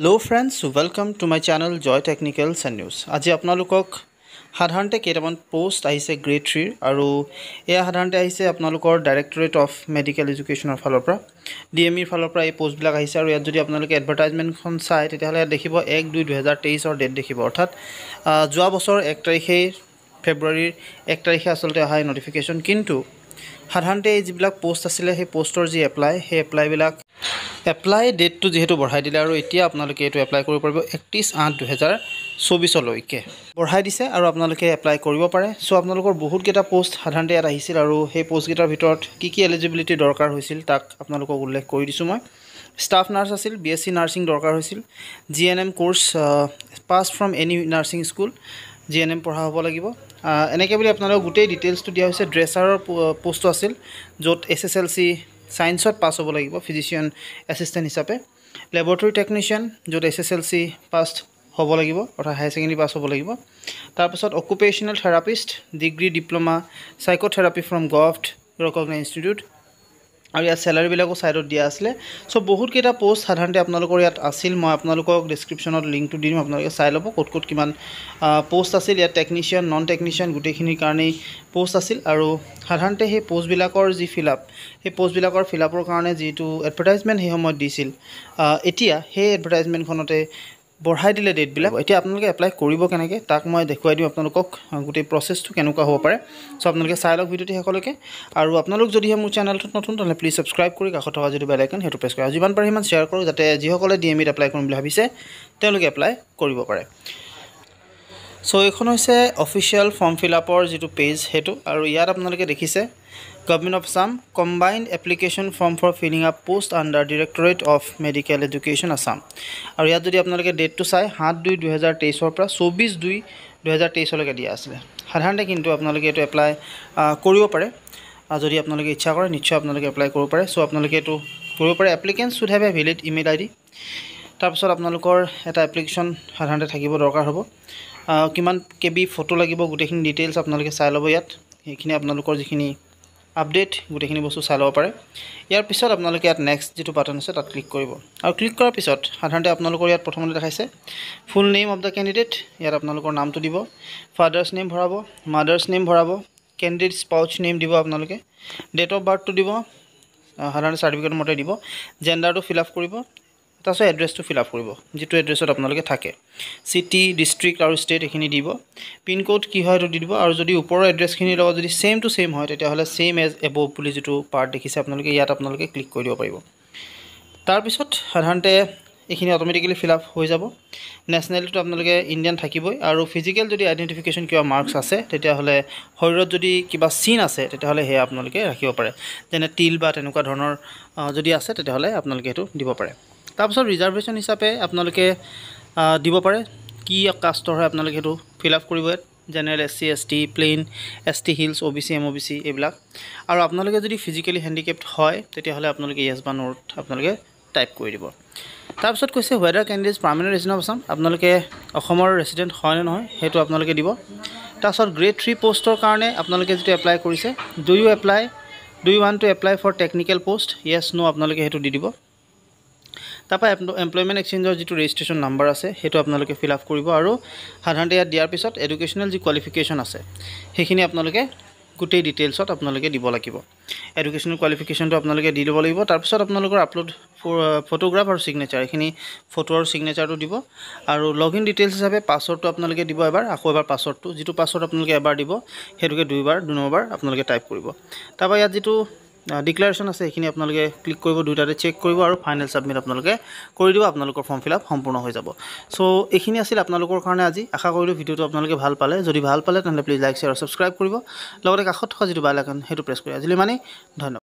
hello' friends welcome to my channel Joy technical চেণ্ড news আজি আপোনালোকক সাধাৰণতে কেইটামান পষ্ট আহিছে গ্ৰেড থ্ৰীৰ আৰু এয়া সাধাৰণতে আহিছে আপোনালোকৰ ডাইৰেক্টৰেট অফ মেডিকেল এডুকেশ্যনৰ ফালৰ পৰা ডি এম ইৰ ফালৰ পৰা এই পষ্টবিলাক আহিছে আৰু ইয়াত যদি আপোনালোকে এডভাৰটাইজমেণ্টখন চাই তেতিয়াহ'লে ইয়াত দেখিব এক দুই দুহেজাৰ তেইছৰ ডেট দেখিব অৰ্থাৎ যোৱা বছৰ এক তাৰিখেই ফেব্ৰুৱাৰীৰ এক তাৰিখে আচলতে অহা এই নটিফিকেশ্যন কিন্তু সাধাৰণতে এই যিবিলাক পষ্ট আছিলে সেই পষ্টৰ যি এপ্লাই সেই এপ্লাইবিলাক এপ্লাই ডেটটো যিহেতু বঢ়াই দিলে আৰু এতিয়া আপোনালোকে এইটো এপ্লাই কৰিব পাৰিব একত্ৰিছ আঠ দুহেজাৰ চৌবিছলৈকে বঢ়াই দিছে আৰু আপোনালোকে এপ্লাই কৰিব পাৰে চ' আপোনালোকৰ বহুতকেইটা পোষ্ট সাধাৰণতে ইয়াত আহিছিল আৰু সেই পোষ্টকেইটাৰ ভিতৰত কি কি এলিজিবিলিটি দৰকাৰ হৈছিল তাক আপোনালোকক উল্লেখ কৰি দিছোঁ মই ষ্টাফ নাৰ্ছ আছিল বি এছ চি নাৰ্ছিং দৰকাৰ হৈছিল G N M course pass from any nursing school G N M পঢ়া হ'ব লাগিব এনেকৈ বুলি আপোনালোকক গোটেই ডিটেইলছটো দিয়া হৈছে ড্ৰেছাৰৰ পোষ্টটো আছিল য'ত এছ এছ এল চি ছায়েন্সত পাছ হ'ব লাগিব ফিজিচিয়ান এছিষ্টেণ্ট হিচাপে লেবৰেটৰী টেকনিচিয়ান য'ত S S L C pass হ'ব লাগিব অৰ্থাৎ হায়াৰ ছেকেণ্ডেৰী পাছ হ'ব লাগিব তাৰপাছত occupational therapist degree diploma psychotherapy from gov recognize institute আৰু ইয়াত চেলাৰীবিলাকো ছাইডত দিয়া আছিলে চ' বহুতকেইটা পষ্ট সাধাৰণতে আপোনালোকৰ ইয়াত আছিল মই আপোনালোকক ডিছক্ৰিপশ্যনত লিংকটো দিম আপোনালোকে চাই ল'ব ক'ত ক'ত কিমান পষ্ট আছিল ইয়াত টেকনিচিয়ান নন টেকনিচিয়ান গোটেইখিনিৰ কাৰণেই পষ্ট আছিল আৰু সাধাৰণতে সেই পষ্টবিলাকৰ যি ফিল আপ সেই পষ্টবিলাকৰ ফিল আপৰ কাৰণে যিটো এডভাৰটাইজমেণ্ট সেই সময়ত দিছিল এতিয়া সেই এডভাৰটাইজমেণ্টখনতে বঢ়াই দিলে ডেটবিলাক এতিয়া আপোনালোকে এপ্লাই কৰিব কেনেকৈ তাক মই দেখুৱাই দিওঁ আপোনালোকক গোটেই প্ৰচেছটো কেনেকুৱা হ'ব পাৰে চ' আপোনালোকে চাই লওক ভিডিঅ'টো শেষলৈকে আৰু আপোনালোক যদিহে মোৰ চেনেলটোত নতুন তেনেহ'লে প্লিজ ছাবস্ক্ৰাইব কৰি কাষত থকা যদি বেলাইকন সেইটো প্ৰেছ কৰে আৰু যিমান পাৰে সিমান শ্বেয়াৰ কৰোঁ যাতে যিসকলে ডি এম ইত এপ্লাই কৰিম বুলি ভাবিছে তেওঁলোকে এপ্লাই কৰিব পাৰে চ' এইখন হৈছে অফিচিয়েল ফৰ্ম ফিল আপৰ যিটো পেজ সেইটো আৰু ইয়াত আপোনালোকে দেখিছে government of assam combined application form for filling up post under directorate of medical education assam aru yadi apnalake date to sai 72 2023 pra 24 2023 lake dia asile sadharante kintu apnalake etu apply koribo pare jodi apnalake ichha kore nichcho apnalake apply koru pare so apnalake etu koru pare applicant should have a valid email id tar pasor apnalokor eta application sadharante thakibo dorkar hobo কিমান কেবি photo লাগিব গোটেইখিনি details আপোনালোকে চাই ল'ব ইয়াত সেইখিনি আপোনালোকৰ যিখিনি আপডেট গোটেইখিনি বস্তু চাই ল'ব পাৰে ইয়াৰ পিছত আপোনালোকে ইয়াত নেক্সট যিটো বাটন আছে তাত ক্লিক কৰিব আৰু ক্লিক কৰাৰ পিছত সাধাৰণতে আপোনালোকৰ ইয়াত প্ৰথমতে দেখাইছে full name of the candidate ইয়াত আপোনালোকৰ নামটো দিব ফাদাৰ্ছ নেম ভৰাব মাদাৰ্ছ নেম ভৰাব কেণ্ডিডেট স্পাউচ নেম দিব আপোনালোকে ডেট অফ বাৰ্থটো দিব সাধাৰণতে চাৰ্টিফিকেট মতে দিব জেণ্ডাৰটো ফিল আপ কৰিব তাৰপিছত এড্ৰেছটো ফিল আপ কৰিব যিটো এড্ৰেছত আপোনালোকে থাকে চিটি ডিষ্ট্ৰিক্ট আৰু ষ্টেট এইখিনি দিব পিনক'ড কি হয় সেইটো দি দিব আৰু যদি ওপৰৰ এড্ৰেছখিনিৰ লগত যদি ছেইম টু ছেইম হয় তেতিয়াহ'লে ছেইম এজ এবভ বুলি যিটো পাৰ্ট দেখিছে আপোনালোকে ইয়াত আপোনালোকে ক্লিক কৰি দিব পাৰিব তাৰপিছত সাধাৰণতে এইখিনি অট'মেটিকেলি ফিল আপ হৈ যাব নেশ্যনেলিটো আপোনালোকে ইণ্ডিয়ান থাকিবই আৰু ফিজিকেল যদি আইডেণ্টিফিকেশ্যন কিবা মাৰ্কছ আছে তেতিয়াহ'লে শৰীৰত যদি কিবা চিন আছে তেতিয়াহ'লে সেয়া আপোনালোকে ৰাখিব পাৰে যেনে তিল বা তেনেকুৱা ধৰণৰ যদি আছে তেতিয়াহ'লে আপোনালোকে সেইটো দিব পাৰে তাৰপিছত ৰিজাৰ্ভেশ্যন হিচাপে আপোনালোকে দিব পাৰে কি কাষ্টৰ হয় আপোনালোকে সেইটো ফিল আপ কৰিব ইয়াত general S C S T plain S T hills O' B C M O' B C এইবিলাক আৰু আপোনালোকে যদি ফিজিকেলি হেণ্ডিকেপ্ট হয় তেতিয়াহ'লে আপোনালোকে য়েছ বা নৰ্থ আপোনালোকে টাইপ কৰি দিব তাৰপিছত কৈছে whether candidate permanent resident Assam আপোনালোকে অসমৰ ৰেচিডেণ্ট হয় নে নহয় সেইটো আপোনালোকে দিব তাৰপিছত গ্ৰেড থ্ৰী পষ্টৰ কাৰণে আপোনালোকে যিটো এপ্লাই কৰিছে ইউ এপ্লাই দুই one two apply for technical post yes no' আপোনালোকে সেইটো দি দিব তাৰপৰা এমপ্লয়মেণ্ট এক্সেঞ্জৰ যিটো ৰেজিষ্ট্ৰেশ্যন নাম্বাৰ আছে সেইটো আপোনালোকে ফিল আপ কৰিব আৰু সাধাৰণতে ইয়াত দিয়াৰ পিছত এডুকেশ্যনেল যি কোৱালিফিকেশ্যন আছে সেইখিনি আপোনালোকে গোটেই ডিটেইলছত আপোনালোকে দিব লাগিব এডুকেশ্যনেল কোৱালিফিকেশ্যনটো আপোনালোকে দি দিব লাগিব তাৰপিছত আপোনালোকৰ আপলোড ফটোগ্ৰাফ আৰু ছিগনেচাৰ এইখিনি ফটো আৰু ছিগনেচাৰটো দিব আৰু লগ ইন ডিটেইলছ হিচাপে পাছৱৰ্ডটো আপোনালোকে দিব এবাৰ আকৌ এবাৰ পাছৱৰ্ডটো যিটো পাছৱৰ্ড আপোনালোকে এবাৰ দিব সেইটোকে দুইবাৰ নম্বৰবাৰ আপোনালোকে টাইপ কৰিব তাৰপৰা ইয়াত যিটো ডিক্লেৰেশ্যন আছে সেইখিনি আপোনালোকে ক্লিক কৰিব দুয়োটাতে চেক কৰিব আৰু ফাইনেল ছাবমিট আপোনালোকে কৰি দিব আপোনালোকৰ ফৰ্ম ফিলআপ সম্পূৰ্ণ হৈ যাব চ' এইখিনি আছিল আপোনালোকৰ কাৰণে আজি আশা কৰিলোঁ ভিডিঅ'টো আপোনালোকে ভাল পালে যদি ভাল পালে তেন্তে প্লিজ লাইক শ্বেয়াৰ আৰু ছাবস্ক্ৰাইব কৰিব লগতে কাষত থকা যিটো বাইলাইকন সেইটো প্ৰেছ কৰি আজিলৈ মানে ধন্যবাদ